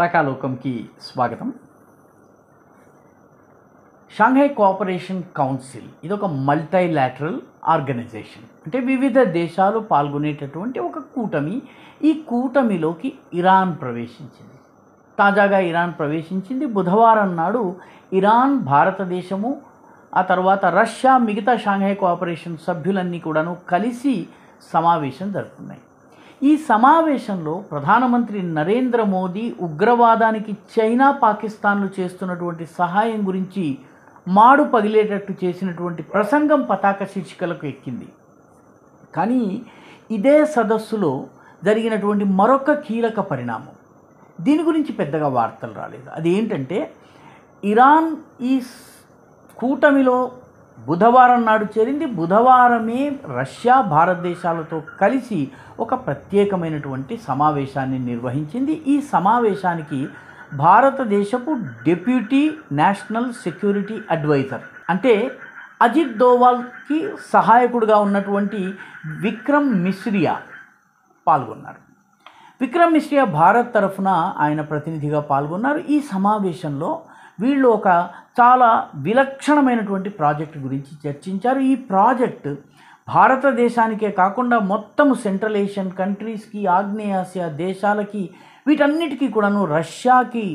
రాకాలోకంకి స్వాగతం Shanghai cooperation council ఇది ఒక మల్టీలాటరల్ ఆర్గనైజేషన్ అంటే వివిధ దేశాలు పాల్గొనేటటువంటి ఒక కూటమి ఈ కూటమిలోకి ఇరాన్ ప్రవేశించింది తాజాగా ఇరాన్ ప్రవేశించింది బుధవారం నాడు ఇరాన్ భారతదేశము ఆ తర్వాత రష్యా మిగతా షాంఘై కోఆపరేషన్ సభ్యులన్నీ కూడాను కలిసి సమావేశం జరుపుతున్నాయి ఈ సమావేశంలో ప్రధానమంత్రి నరేంద్ర మోదీ ఉగ్రవాదానికి చైనా పాకిస్తాన్లు చేస్తున్నటువంటి సహాయం గురించి మాడు పగిలేటట్టు చేసినటువంటి ప్రసంగం పతాక శీర్షికలకు ఎక్కింది కానీ ఇదే సదస్సులో జరిగినటువంటి మరొక కీలక పరిణామం దీని గురించి పెద్దగా వార్తలు రాలేదు అదేంటంటే ఇరాన్ ఈ కూటమిలో బుధవారం నాడు చేరింది బుధవారమే రష్యా భారతదేశాలతో కలిసి ఒక ప్రత్యేకమైనటువంటి సమావేశాన్ని నిర్వహించింది ఈ సమావేశానికి భారతదేశపు డెప్యూటీ నేషనల్ సెక్యూరిటీ అడ్వైజర్ అంటే అజిత్ దోవాల్కి సహాయకుడిగా ఉన్నటువంటి విక్రమ్ మిశ్రియా పాల్గొన్నారు విక్రమ్ మిశ్రియా భారత్ తరఫున ఆయన ప్రతినిధిగా పాల్గొన్నారు ఈ సమావేశంలో వీళ్ళు ఒక చాలా విలక్షణమైనటువంటి ప్రాజెక్టు గురించి చర్చించారు ఈ ప్రాజెక్టు భారతదేశానికే కాకుండా మొత్తం సెంట్రల్ ఏషియన్ కంట్రీస్కి ఆగ్నేయాసియా దేశాలకి వీటన్నిటికీ కూడాను రష్యాకి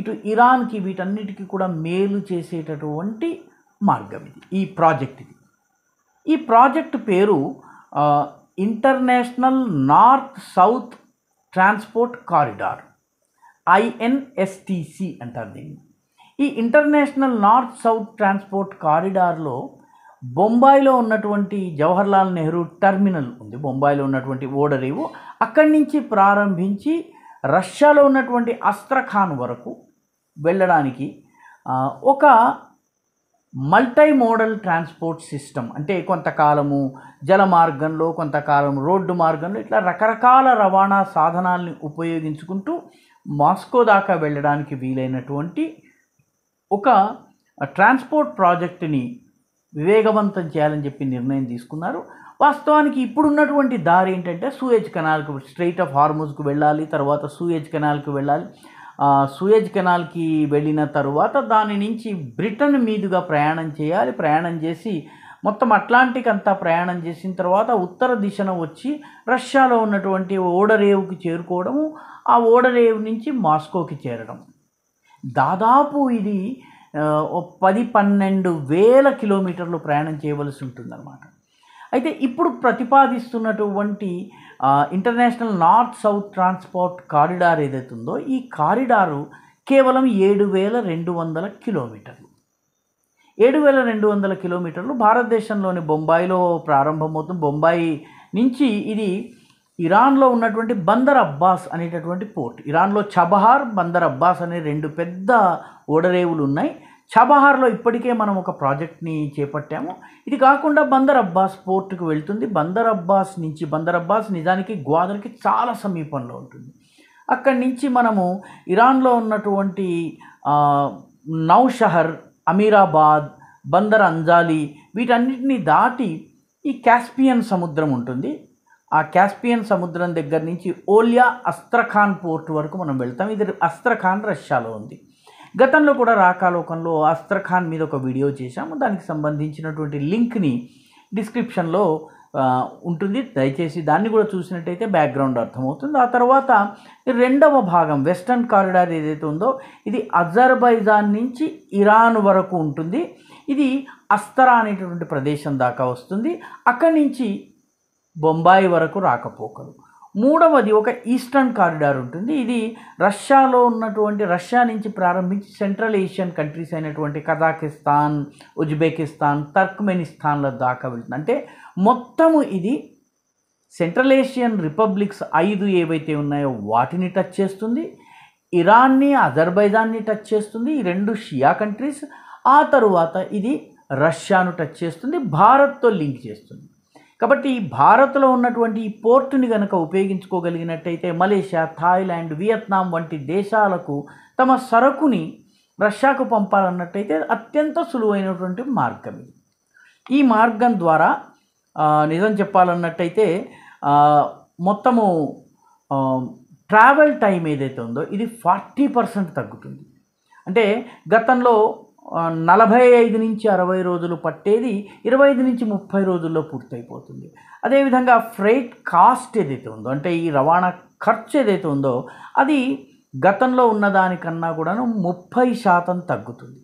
ఇటు ఇరాన్కి వీటన్నిటికీ కూడా మేలు చేసేటటువంటి మార్గం ఇది ఈ ప్రాజెక్ట్ ఇది ఈ ప్రాజెక్ట్ పేరు international north south transport corridor INSTC అంటారు దీన్ని ఈ ఇంటర్నేషనల్ నార్త్ సౌత్ ట్రాన్స్పోర్ట్ కారిడార్లో బొంబాయిలో ఉన్నటువంటి జవహర్లాల్ నెహ్రూ టర్మినల్ ఉంది బొంబాయిలో ఉన్నటువంటి ఓడరేవు అక్కడి నుంచి ప్రారంభించి రష్యాలో ఉన్నటువంటి అస్త్రఖాన్ వరకు వెళ్ళడానికి ఒక మల్టీ మోడల్ ట్రాన్స్పోర్ట్ సిస్టమ్ అంటే కొంతకాలము జల మార్గంలో కొంతకాలం రోడ్డు మార్గంలో ఇట్లా రకరకాల రవాణా సాధనాల్ని ఉపయోగించుకుంటూ మాస్కో దాకా వెళ్ళడానికి వీలైనటువంటి ఒక ట్రాన్స్పోర్ట్ ప్రాజెక్టుని వివేగవంతం చేయాలని చెప్పి నిర్ణయం తీసుకున్నారు వాస్తవానికి ఇప్పుడున్నటువంటి దారి ఏంటంటే సూయేజ్ కెనాల్కి స్ట్రైట్ ఆఫ్ హార్మోజ్కు వెళ్ళాలి తర్వాత సూయేజ్ కెనాల్కి వెళ్ళాలి సూయేజ్ కెనాల్కి వెళ్ళిన తర్వాత దాని నుంచి బ్రిటన్ మీదుగా ప్రయాణం చేయాలి ప్రయాణం చేసి మొత్తం అట్లాంటిక్ అంతా ప్రయాణం చేసిన తర్వాత ఉత్తర దిశన వచ్చి రష్యాలో ఉన్నటువంటి ఓడరేవుకి చేరుకోవడము ఆ ఓడరేవు నుంచి మాస్కోకి చేరడం దాదాపు ఇది పది పన్నెండు వేల కిలోమీటర్లు ప్రయాణం చేయవలసి ఉంటుందన్నమాట అయితే ఇప్పుడు ప్రతిపాదిస్తున్నటువంటి international north south transport corridor ఏదైతే ఉందో ఈ కారిడారు కేవలం ఏడు వేల రెండు వందల కిలోమీటర్లు ఏడు వేల రెండు వందల కిలోమీటర్లు భారతదేశంలోని బొంబాయిలో ప్రారంభమవుతుంది బొంబాయి నుంచి ఇది ఇరాన్లో ఉన్నటువంటి బందర్ అబ్బాస్ అనేటటువంటి పోర్ట్ ఇరాన్లో చబహార్ బందర్ అబ్బాస్ అనే రెండు పెద్ద ఓడరేవులు ఉన్నాయి చబహార్లో ఇప్పటికే మనం ఒక ప్రాజెక్ట్ని చేపట్టాము ఇది కాకుండా బందర్ అబ్బాస్ పోర్టుకు వెళ్తుంది బందర్ అబ్బాస్ నుంచి బందర్ అబ్బాస్ నిజానికి గ్వాదర్కి చాలా సమీపంలో ఉంటుంది అక్కడి నుంచి మనము ఇరాన్లో ఉన్నటువంటి నౌషహర్ అమీరాబాద్ బందర్ అంజాలి వీటన్నిటిని దాటి ఈ కాస్పియన్ సముద్రం ఉంటుంది ఆ క్యాస్పియన్ సముద్రం దగ్గర నుంచి ఓలియా అస్త్రఖాన్ పోర్ట్ వరకు మనం వెళ్తాం ఇది అస్త్రఖాన్ రష్యాలో ఉంది గతంలో కూడా రాకాలోకంలో అస్త్రఖాన్ మీద ఒక వీడియో చేశాము దానికి సంబంధించినటువంటి లింక్ని డిస్క్రిప్షన్లో ఉంటుంది దయచేసి దాన్ని కూడా చూసినట్టయితే బ్యాక్గ్రౌండ్ అర్థమవుతుంది ఆ తర్వాత రెండవ భాగం వెస్టర్న్ కారిడార్ ఏదైతే ఉందో ఇది అజర్బైజాన్ నుంచి ఇరాన్ వరకు ఉంటుంది ఇది అస్తరా అనేటటువంటి ప్రదేశం దాకా వస్తుంది అక్కడి నుంచి బొంబాయి వరకు రాకపోకలు మూడవది ఒక ఈస్టర్న్ కారిడార్ ఉంటుంది ఇది రష్యాలో ఉన్నటువంటి రష్యా నుంచి ప్రారంభించి సెంట్రల్ ఏషియన్ కంట్రీస్ అయినటువంటి కజాకిస్తాన్ ఉజ్బెకిస్తాన్ తర్క్మెనిస్తాన్ల దాకా వెళ్తుంది అంటే మొత్తము ఇది సెంట్రల్ ఏషియన్ రిపబ్లిక్స్ ఐదు ఏవైతే ఉన్నాయో వాటిని టచ్ చేస్తుంది ఇరాన్ని అజర్బైజాన్ని టచ్ చేస్తుంది ఈ రెండు షియా కంట్రీస్ ఆ తరువాత ఇది రష్యాను టచ్ చేస్తుంది భారత్తో లింక్ చేస్తుంది కాబట్టి భారత్లో ఉన్నటువంటి ఈ పోర్టుని కనుక ఉపయోగించుకోగలిగినట్టయితే మలేషియా థాయిలాండ్ వియత్నాం వంటి దేశాలకు తమ సరుకుని రష్యాకు పంపాలన్నట్టయితే అత్యంత సులువైనటువంటి మార్గం ఇది ఈ మార్గం ద్వారా నిజం చెప్పాలన్నట్టయితే మొత్తము ట్రావెల్ టైం ఏదైతే ఉందో ఇది ఫార్టీ పర్సెంట్ తగ్గుతుంది అంటే గతంలో నలభై ఐదు నుంచి అరవై రోజులు పట్టేది ఇరవై ఐదు నుంచి ముప్పై రోజుల్లో పూర్తయిపోతుంది అదేవిధంగా ఫ్రైట్ కాస్ట్ ఏదైతే ఉందో అంటే ఈ రవాణా ఖర్చు ఏదైతే ఉందో అది గతంలో ఉన్నదానికన్నా కూడాను ముప్పై శాతం తగ్గుతుంది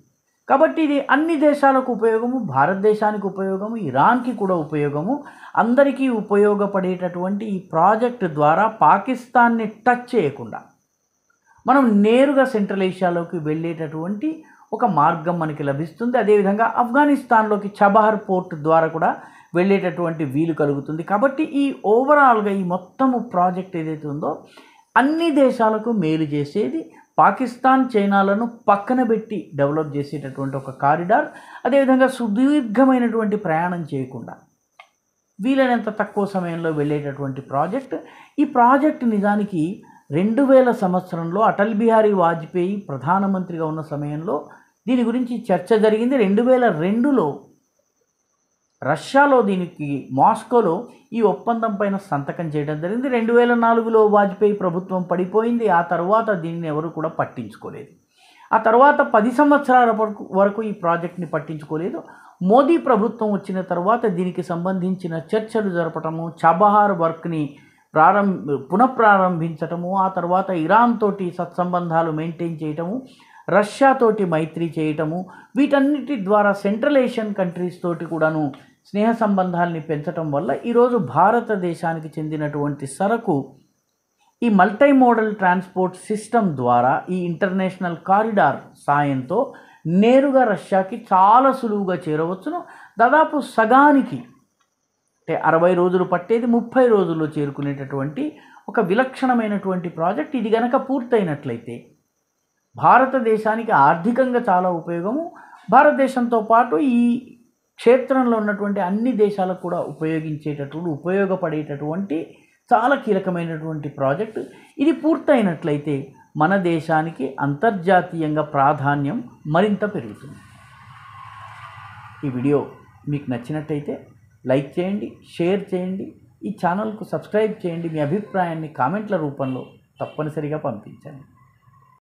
కాబట్టి ఇది అన్ని దేశాలకు ఉపయోగము భారతదేశానికి ఉపయోగము ఇరాన్కి కూడా ఉపయోగము అందరికీ ఉపయోగపడేటటువంటి ఈ ప్రాజెక్ట్ ద్వారా పాకిస్తాన్ని టచ్ చేయకుండా మనం నేరుగా సెంట్రల్ ఏషియాలోకి వెళ్ళేటటువంటి ఒక మార్గం మనకి లభిస్తుంది అదేవిధంగా ఆఫ్ఘనిస్తాన్లోకి చబహర్ పోర్ట్ ద్వారా కూడా వెళ్ళేటటువంటి వీలు కలుగుతుంది కాబట్టి ఈ ఓవరాల్గా ఈ మొత్తము ప్రాజెక్ట్ ఏదైతే ఉందో అన్ని దేశాలకు మేలు చేసేది పాకిస్తాన్ చైనాలను పక్కన పెట్టి డెవలప్ చేసేటటువంటి ఒక కారిడార్ అదేవిధంగా సుదీర్ఘమైనటువంటి ప్రయాణం చేయకుండా వీలైనంత తక్కువ సమయంలో వెళ్ళేటటువంటి ప్రాజెక్ట్ ఈ ప్రాజెక్ట్ నిజానికి రెండు వేల సంవత్సరంలో అటల్ బిహారీ వాజ్పేయి ప్రధానమంత్రిగా ఉన్న సమయంలో దీని గురించి చర్చ జరిగింది రెండు వేల రెండులో రష్యాలో దీనికి మాస్కోలో ఈ ఒప్పందం పైన సంతకం చేయడం జరిగింది రెండు వేల నాలుగులో వాజ్పేయి ప్రభుత్వం పడిపోయింది ఆ తర్వాత దీన్ని ఎవరు కూడా పట్టించుకోలేదు ఆ తర్వాత పది సంవత్సరాల వరకు వరకు ఈ ప్రాజెక్ట్ని పట్టించుకోలేదు మోదీ ప్రభుత్వం వచ్చిన తర్వాత దీనికి సంబంధించిన చర్చలు జరపటము చబహార్ వర్క్ని ప్రారంభ పునఃప్రారంభించటము ఆ తర్వాత ఇరాన్ తోటి సత్సంబంధాలు మెయింటైన్ చేయటము రష్యాతోటి మైత్రి చేయటము వీటన్నిటి ద్వారా సెంట్రల్ ఏషియన్ కంట్రీస్ తోటి కూడాను స్నేహ సంబంధాలని పెంచటం వల్ల ఈరోజు భారతదేశానికి చెందినటువంటి సరకు ఈ మల్టీ మోడల్ ట్రాన్స్పోర్ట్ సిస్టమ్ ద్వారా ఈ ఇంటర్నేషనల్ కారిడార్ సాయంతో నేరుగా రష్యాకి చాలా సులువుగా చేరవచ్చును దాదాపు సగానికి అంటే అరవై రోజులు పట్టేది ముప్పై రోజుల్లో చేరుకునేటటువంటి ఒక విలక్షణమైనటువంటి ప్రాజెక్ట్ ఇది గనక పూర్తయినట్లయితే భారతదేశానికి ఆర్థికంగా చాలా ఉపయోగము భారతదేశంతో పాటు ఈ క్షేత్రంలో ఉన్నటువంటి అన్ని దేశాలకు కూడా ఉపయోగించేటటువంటి ఉపయోగపడేటటువంటి చాలా కీలకమైనటువంటి ప్రాజెక్ట్ ఇది పూర్తయినట్లయితే మన దేశానికి అంతర్జాతీయంగా ప్రాధాన్యం మరింత పెరుగుతుంది ఈ వీడియో మీకు నచ్చినట్టయితే లైక్ చేయండి షేర్ చేయండి ఈ ఛానల్కు సబ్స్క్రైబ్ చేయండి మీ అభిప్రాయాన్ని కామెంట్ల రూపంలో తప్పనిసరిగా పంపించండి